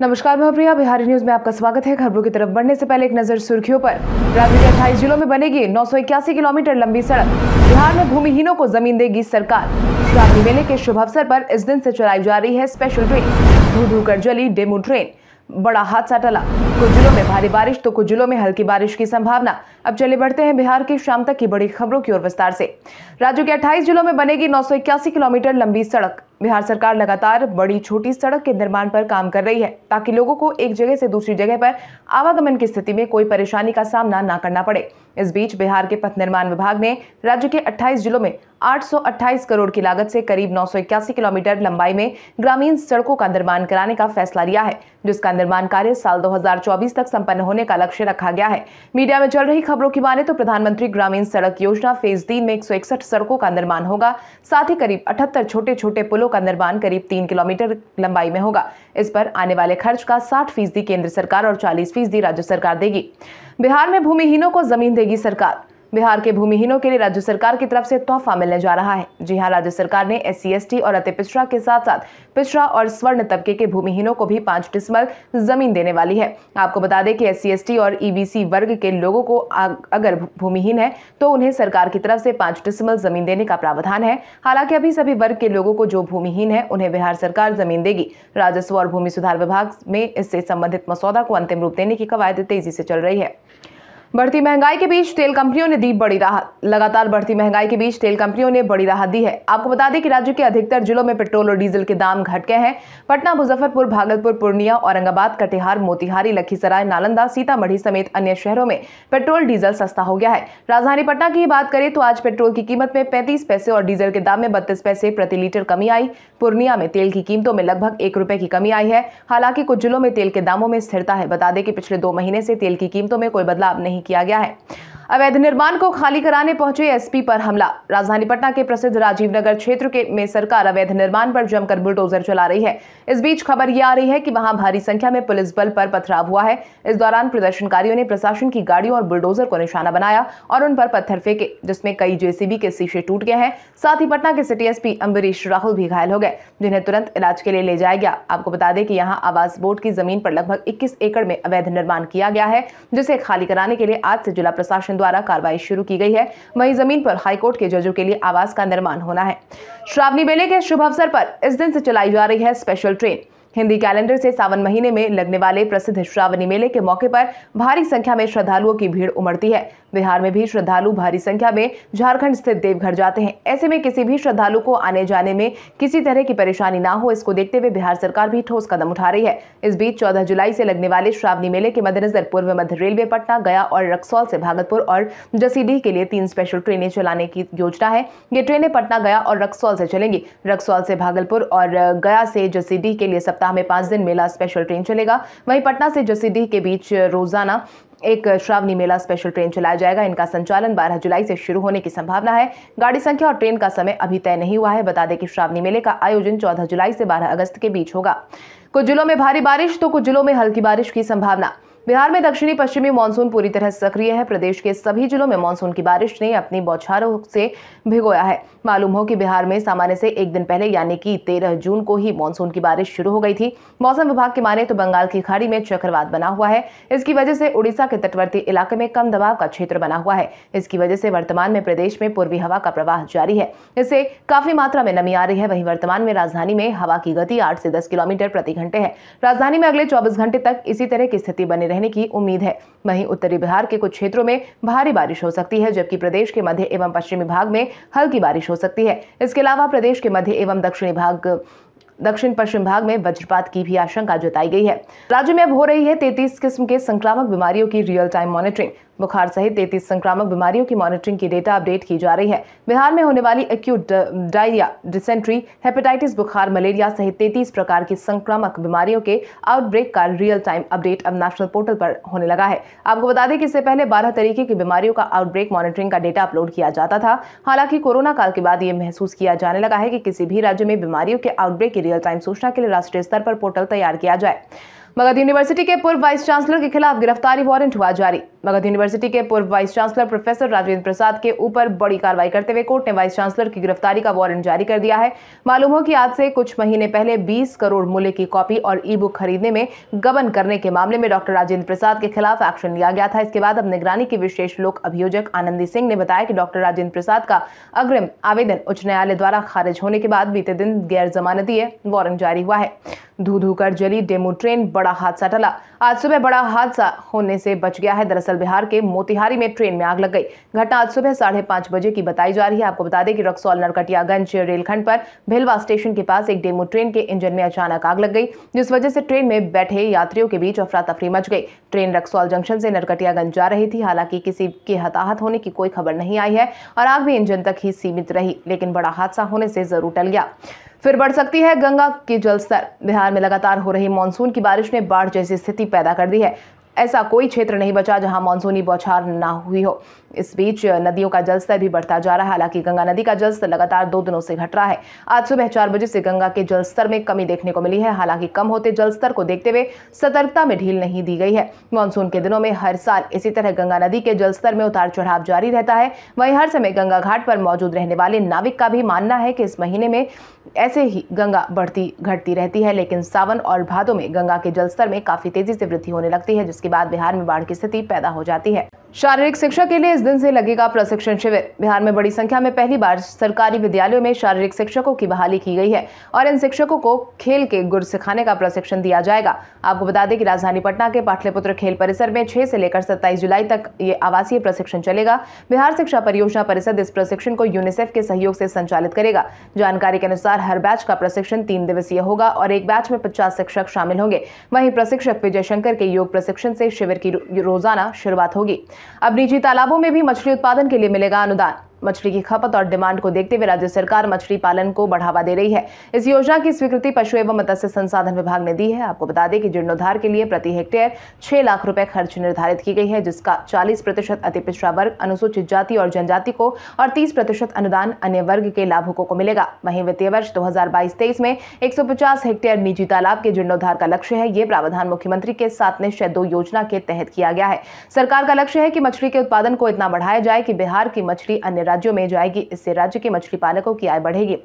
नमस्कार मैं प्रिया बिहारी न्यूज में आपका स्वागत है खबरों की तरफ बढ़ने से पहले एक नजर सुर्खियों पर राज्य के अट्ठाईस जिलों में बनेगी नौ किलोमीटर लंबी सड़क बिहार में भूमिहीनों को जमीन देगी सरकार श्रावणी मेले के शुभ अवसर पर इस दिन से चलाई जा रही है स्पेशल ट्रेन धू धू कर जली डेमू ट्रेन बड़ा हादसा टला कुछ जिलों में भारी बारिश तो कुछ जिलों में हल्की बारिश की संभावना अब चले बढ़ते हैं बिहार की शाम तक की बड़ी खबरों की ओर विस्तार से राज्य के 28 जिलों में बनेगी नौ किलोमीटर लंबी सड़क बिहार सरकार लगातार बड़ी छोटी सड़क के निर्माण पर काम कर रही है ताकि लोगों को एक जगह से दूसरी जगह पर आवागमन की स्थिति में कोई परेशानी का सामना न करना पड़े इस बीच बिहार के पथ निर्माण विभाग ने राज्य के 28 जिलों में 828 करोड़ की लागत से करीब नौ किलोमीटर लंबाई में ग्रामीण सड़कों का निर्माण कराने का फैसला लिया है जिसका निर्माण कार्य साल 2024 तक संपन्न होने का लक्ष्य रखा गया है मीडिया में चल रही खबरों की माने तो प्रधानमंत्री ग्रामीण सड़क योजना फेज तीन में एक सड़कों का निर्माण होगा साथ ही करीब अठहत्तर छोटे छोटे पुलों का निर्माण करीब तीन किलोमीटर लंबाई में होगा इस पर आने वाले खर्च का साठ फीसदी केंद्र सरकार और चालीस फीसदी राज्य सरकार देगी बिहार में भूमिहीनों को जमीन देगी सरकार बिहार के भूमिहीनों के लिए राज्य सरकार की तरफ से तोहफा मिलने जा रहा है जी हाँ राज्य सरकार ने एस सी और अति पिछड़ा के साथ साथ पिछड़ा और स्वर्ण तबके के भूमिहीनों को भी पांच डिसमल जमीन देने वाली है आपको बता दें कि एस सी और ई वर्ग के लोगों को अगर भूमिहीन है तो उन्हें सरकार की तरफ से पांच डिसमल जमीन देने का प्रावधान है हालांकि अभी सभी वर्ग के लोगों को जो भूमिहीन है उन्हें बिहार सरकार जमीन देगी राजस्व और भूमि सुधार विभाग में इससे संबंधित मसौदा को अंतिम रूप देने की कवायद तेजी से चल रही है बढ़ती महंगाई के बीच तेल कंपनियों ने दी बड़ी राहत लगातार बढ़ती महंगाई के बीच तेल कंपनियों ने बड़ी राहत दी है आपको बता दें कि राज्य के अधिकतर जिलों में पेट्रोल और डीजल के दाम घट गए हैं पटना मुजफ्फरपुर भागलपुर पूर्णिया औरंगाबाद कटिहार मोतिहारी लखीसराय नालंदा सीतामढ़ी समेत अन्य शहरों में पेट्रोल डीजल सस्ता हो गया है राजधानी पटना की बात करें तो आज पेट्रोल की कीमत में पैंतीस पैसे और डीजल के दाम में बत्तीस पैसे प्रति लीटर कमी आई पूर्णिया में तेल की कीमतों में लगभग एक रुपए की कमी आई है हालांकि कुछ जिलों में तेल के दामों में स्थिरता है बता दें कि पिछले दो महीने से तेल की कीमतों में कोई बदलाव नहीं नहीं किया गया है अवैध निर्माण को खाली कराने पहुंचे एसपी पर हमला राजधानी पटना के प्रसिद्ध राजीव नगर क्षेत्र के में सरकार अवैध निर्माण पर जमकर बुलडोजर चला रही है इस बीच खबर यह आ रही है कि वहां भारी संख्या में पुलिस बल पर पथराव हुआ है इस दौरान प्रदर्शनकारियों ने प्रशासन की गाड़ियों और बुलडोजर को निशाना बनाया और उन पर पत्थर फेंके जिसमें कई जेसीबी के शीशे टूट गए हैं साथ ही पटना के सिटी एसपी अम्बरीश राहुल भी घायल हो गए जिन्हें तुरंत इलाज के लिए ले जाया गया आपको बता दें कि यहाँ आवास बोर्ड की जमीन पर लगभग इक्कीस एकड़ में अवैध निर्माण किया गया है जिसे खाली कराने के लिए आज से जिला प्रशासन द्वारा कार्रवाई शुरू की गई है वहीं जमीन पर हाईकोर्ट के जजों के लिए आवास का निर्माण होना है श्रावणी मेले के शुभ अवसर पर इस दिन से चलाई जा रही है स्पेशल ट्रेन हिंदी कैलेंडर से सावन महीने में लगने वाले प्रसिद्ध श्रावणी मेले के मौके पर भारी संख्या में श्रद्धालुओं की भीड़ उमड़ती है बिहार में भी श्रद्धालु भारी संख्या में झारखंड स्थित देवघर जाते हैं ऐसे में किसी भी श्रद्धालु को आने जाने में किसी तरह की परेशानी ना हो इसको देखते हुए बिहार सरकार भी ठोस कदम उठा रही है इस बीच चौदह जुलाई से लगने वाले श्रावणी मेले के मद्देनजर पूर्व मध्य रेलवे पटना गया और रक्सौल से भागलपुर और जसीडीह के लिए तीन स्पेशल ट्रेनें चलाने की योजना है ये ट्रेनें पटना गया और रक्सौल से चलेंगी रक्सौल से भागलपुर और गया से जसीडीह के लिए सप्ताह सप्ताह में पाँच दिन मेला स्पेशल ट्रेन चलेगा वहीं पटना से जसीडीह के बीच रोजाना एक श्रावणी मेला स्पेशल ट्रेन चलाया जाएगा इनका संचालन 12 जुलाई से शुरू होने की संभावना है गाड़ी संख्या और ट्रेन का समय अभी तय नहीं हुआ है बता दें कि श्रावणी मेले का आयोजन 14 जुलाई से 12 अगस्त के बीच होगा कुछ जिलों में भारी बारिश तो कुछ जिलों में हल्की बारिश की संभावना बिहार में दक्षिणी पश्चिमी मानसून पूरी तरह सक्रिय है प्रदेश के सभी जिलों में मानसून की बारिश ने अपनी बौछारों से भिगोया है मालूम हो कि बिहार में सामान्य से एक दिन पहले यानी कि तेरह जून को ही मानसून की बारिश शुरू हो गई थी मौसम विभाग की माने तो बंगाल की खाड़ी में चक्रवात बना हुआ है इसकी वजह से उड़ीसा के तटवर्ती इलाके में कम दबाव का क्षेत्र बना हुआ है इसकी वजह से वर्तमान में प्रदेश में पूर्वी हवा का प्रवाह जारी है इससे काफी मात्रा में नमी आ रही है वहीं वर्तमान में राजधानी में हवा की गति आठ से दस किलोमीटर प्रति घंटे है राजधानी में अगले चौबीस घंटे तक इसी तरह की स्थिति बनी रही रहने की उम्मीद है वहीं उत्तरी बिहार के कुछ क्षेत्रों में भारी बारिश हो सकती है जबकि प्रदेश के मध्य एवं पश्चिमी भाग में हल्की बारिश हो सकती है इसके अलावा प्रदेश के मध्य एवं दक्षिणी भाग दक्षिण पश्चिम भाग में वज्रपात की भी आशंका जताई गई है राज्य में अब हो रही है तैतीस किस्म के संक्रामक बीमारियों की रियल टाइम मॉनिटरिंग बुखार सहित तैतीस संक्रामक बीमारियों की मॉनिटरिंग की डेटा अपडेट की जा रही है बिहार में होने वाली एक्यूट डायरिया डिसेंट्री हेपेटाइटिस बुखार मलेरिया सहित तैतीस प्रकार की संक्रामक बीमारियों के आउटब्रेक का रियल टाइम अपडेट अब नेशनल पोर्टल पर होने लगा है आपको बता दें कि इससे पहले बारह तरीके की बीमारियों का आउटब्रेक मॉनिटरिंग का डेटा अपलोड किया जाता था हालांकि कोरोना काल के बाद ये महसूस किया जाने लगा है कि किसी भी राज्य में बीमारियों के आउटब्रेक की रियल टाइम सूचना के लिए राष्ट्रीय स्तर पर पोर्टल तैयार किया जाए मगध यूनिवर्सिटी के पूर्व वाइस चांसलर के खिलाफ गिरफ्तारी वारंट हुआ जारी मगध यूनिवर्सिटी के पूर्व vice chancellor professor Rajendra Prasad के ऊपर बड़ी कार्रवाई करते हुए कोर्ट ने वाइस चांसलर की गिरफ्तारी का वारंट जारी कर दिया है मालूम हो कि आज से कुछ महीने पहले 20 करोड़ मूल्य की कॉपी और ई बुक खरीदने में गबन करने के मामले में डॉक्टर राजेंद्र प्रसाद के खिलाफ एक्शन लिया गया था इसके बाद अब निगरानी के विशेष लोक अभियोजक आनंदी सिंह ने बताया कि डॉक्टर राजेंद्र प्रसाद का अग्रिम आवेदन उच्च न्यायालय द्वारा खारिज होने के बाद बीते दिन गैर जमानतीय वारंट जारी हुआ है धू धू कर जली डेमो ट्रेन बड़ा हादसा टला आज सुबह बड़ा हादसा होने से बच गया है दरअसल बिहार के मोतिहारी में ट्रेन में आग लग गई घटना आज सुबह साढ़े पांच बजे की बताई जा रही है आपको बता दें कि रक्सौल नरकटियागंज रेलखंड पर भिलवा स्टेशन के पास एक डेमो ट्रेन के इंजन में अचानक आग लग गई जिस वजह से ट्रेन में बैठे यात्रियों के बीच अफरा तफरी मच गई ट्रेन रक्सौल जंक्शन से नरकटियागंज जा रही थी हालांकि किसी के हताहत होने की कोई खबर नहीं आई है और आग भी इंजन तक ही सीमित रही लेकिन बड़ा हादसा होने से जरूर टल गया फिर बढ़ सकती है गंगा के जलस्तर बिहार में लगातार हो रही मानसून की बारिश ने बाढ़ जैसी स्थिति पैदा कर दी है ऐसा कोई क्षेत्र नहीं बचा जहां मानसूनी बौछार ना हुई हो इस बीच नदियों का जलस्तर भी बढ़ता जा रहा है हालांकि गंगा नदी का जलस्तर लगातार दो दिनों से घट रहा है आज सुबह चार बजे से गंगा के जलस्तर में कमी देखने को मिली है हालांकि कम होते जलस्तर को देखते हुए सतर्कता में ढील नहीं दी गई है मानसून के दिनों में हर साल इसी तरह गंगा नदी के जलस्तर में उतार चढ़ाव जारी रहता है वहीं हर समय गंगा घाट पर मौजूद रहने वाले नाविक का भी मानना है कि इस महीने में ऐसे ही गंगा बढ़ती घटती रहती है लेकिन सावन और भादों में गंगा के जलस्तर में काफ़ी तेज़ी से वृद्धि होने लगती है जिसके बाद बिहार में बाढ़ की स्थिति पैदा हो जाती है शारीरिक शिक्षा के लिए इस दिन से लगेगा प्रशिक्षण शिविर बिहार में बड़ी संख्या में पहली बार सरकारी विद्यालयों में शारीरिक शिक्षकों की बहाली की गई है और इन शिक्षकों को खेल के गुर सिखाने का प्रशिक्षण दिया जाएगा आपको बता दें कि राजधानी पटना के पाटलिपुत्र खेल परिसर में छह से लेकर सत्ताईस जुलाई तक ये आवासीय प्रशिक्षण चलेगा बिहार शिक्षा परियोजना परिषद इस प्रशिक्षण को यूनिसेफ के सहयोग से संचालित करेगा जानकारी के अनुसार हर बैच का प्रशिक्षण तीन दिवसीय होगा और एक बैच में पचास शिक्षक शामिल होंगे वहीं प्रशिक्षक विजय शंकर के योग प्रशिक्षण से शिविर की रोजाना शुरुआत होगी अब निजी तालाबों में भी मछली उत्पादन के लिए मिलेगा अनुदान मछली की खपत और डिमांड को देखते हुए राज्य सरकार मछली पालन को बढ़ावा दे रही है इस योजना की स्वीकृति पशु एवं मत्स्य संसाधन विभाग ने दी है आपको बता दें कि जीर्णोद्धार के लिए प्रति हेक्टेयर छह लाख रुपए खर्च निर्धारित की गई है जिसका चालीस प्रतिशत अति पिछड़ा वर्ग अनुसूचित जाति और जनजाति को और तीस प्रतिशत अनुदान अन्य वर्ग के लाभुकों को मिलेगा वहीं वित्तीय वर्ष दो हजार में एक हेक्टेयर निजी तालाब के जीर्णोद्धार का लक्ष्य है ये प्रावधान मुख्यमंत्री के साथ निश्चय दो योजना के तहत किया गया है सरकार का लक्ष्य है की मछली के उत्पादन को इतना बढ़ाया जाए की बिहार की मछली अन्य राज्यों में जाएगी इससे राज्य के मछली पालकों की आय बढ़ेगी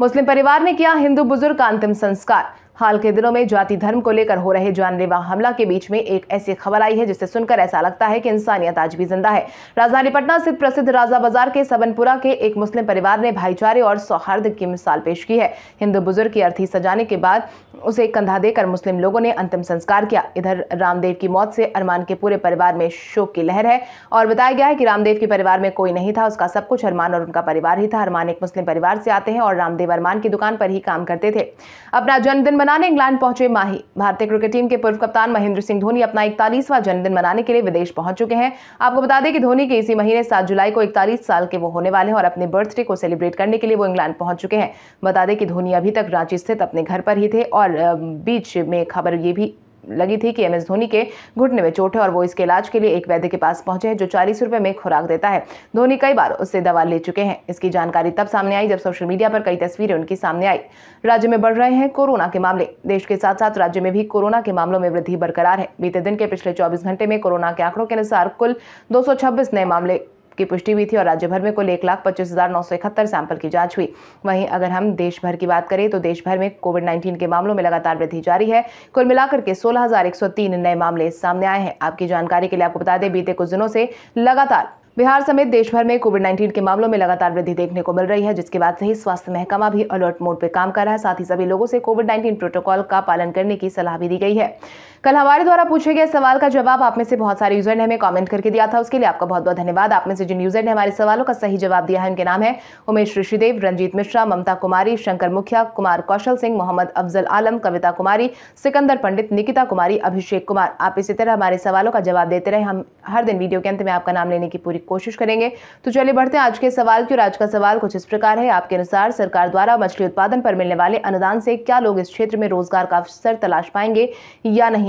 मुस्लिम परिवार ने किया हिंदू बुजुर्ग का अंतिम संस्कार हाल के दिनों में जाति धर्म को लेकर हो रहे जानलेवा हमला के बीच में एक ऐसी खबर आई है जिसे सुनकर ऐसा लगता है कि इंसानियत आज भी जिंदा है राजधानी पटना स्थित प्रसिद्ध राजा बाजार के सबनपुरा के एक मुस्लिम परिवार ने भाईचारे और सौहार्द की मिसाल पेश की है हिंदू बुजुर्ग की अर्थी सजाने के बाद उसे कंधा देकर मुस्लिम लोगों ने अंतिम संस्कार किया इधर रामदेव की मौत से अरमान के पूरे परिवार में शोक की लहर है और बताया गया है कि रामदेव के परिवार में कोई नहीं था उसका सब कुछ अरमान और उनका परिवार ही था अरमान एक मुस्लिम परिवार से आते हैं और रामदेव अरमान की दुकान पर ही काम करते थे अपना जन्मदिन मनाने इंग्लैंड पहुंचे माही भारतीय क्रिकेट टीम के पूर्व कप्तान महेंद्र सिंह धोनी अपना इकतालीसवां जन्मदिन मनाने के लिए विदेश पहुंच चुके हैं आपको बता दें कि धोनी के इसी महीने सात जुलाई को इकतालीस साल के वो होने वाले हैं और अपने बर्थडे को सेलिब्रेट करने के लिए वो इंग्लैंड पहुंच चुके हैं बता दें कि धोनी अभी तक रांची स्थित अपने घर पर ही थे और बीच में खबर ये भी लगी थी कि एमएस धोनी के घुटने में चोट है और वो इसके इलाज के लिए एक वैद्य के पास पहुंचे हैं जो चालीस रुपए में खुराक देता है धोनी कई बार उससे दवा ले चुके हैं इसकी जानकारी तब सामने आई जब सोशल मीडिया पर कई तस्वीरें उनकी सामने आई राज्य में बढ़ रहे हैं कोरोना के मामले देश के साथ साथ राज्य में भी कोरोना के मामलों में वृद्धि बरकरार है बीते दिन के पिछले चौबीस घंटे में कोरोना के आंकड़ों के अनुसार कुल दो नए मामले की पुष्टि हुई थी और राज्य भर में कुल एक लाख पच्चीस हज़ार नौ सौ इकहत्तर सैंपल की जाँच हुई वहीं अगर हम देश भर की बात करें तो देश भर में कोविड नाइन्टीन के मामलों में लगातार वृद्धि जारी है कुल मिलाकर के सोलह हज़ार एक सौ तीन नए मामले सामने आए हैं आपकी जानकारी के लिए आपको बता दें बीते कुछ दिनों से लगातार बिहार समेत देश भर में कोविड 19 के मामलों में लगातार वृद्धि देखने को मिल रही है जिसके बाद से ही स्वास्थ्य महकमा भी अलर्ट मोड पर काम कर रहा है साथ ही सभी लोगों से कोविड 19 प्रोटोकॉल का पालन करने की सलाह भी दी गई है कल हमारे द्वारा पूछे गए सवाल का जवाब आप में से बहुत सारे यूजर ने हमें कॉमेंट करके दिया था उसके लिए आपका बहुत बहुत धन्यवाद आप में से जिन यूजर ने हमारे सवालों का सही जवाब दिया है उनके नाम है उमेश ऋषिदेव रंजीत मिश्रा ममता कुमारी शंकर मुखिया कुमार कौशल सिंह मोहम्मद अफजल आलम कविता कुमारी सिकंदर पंडित निकिता कुमारी अभिषेक कुमार आप इसी तरह हमारे सवालों का जवाब देते रहे हम हर दिन वीडियो के अंत में आपका नाम लेने की पूरी कोशिश करेंगे तो चलिए बढ़ते हैं आज के सवाल की और आज का सवाल कुछ इस प्रकार है आपके अनुसार सरकार द्वारा मछली उत्पादन पर मिलने वाले अनुदान से क्या लोग इस क्षेत्र में रोजगार का अवसर तलाश पाएंगे या नहीं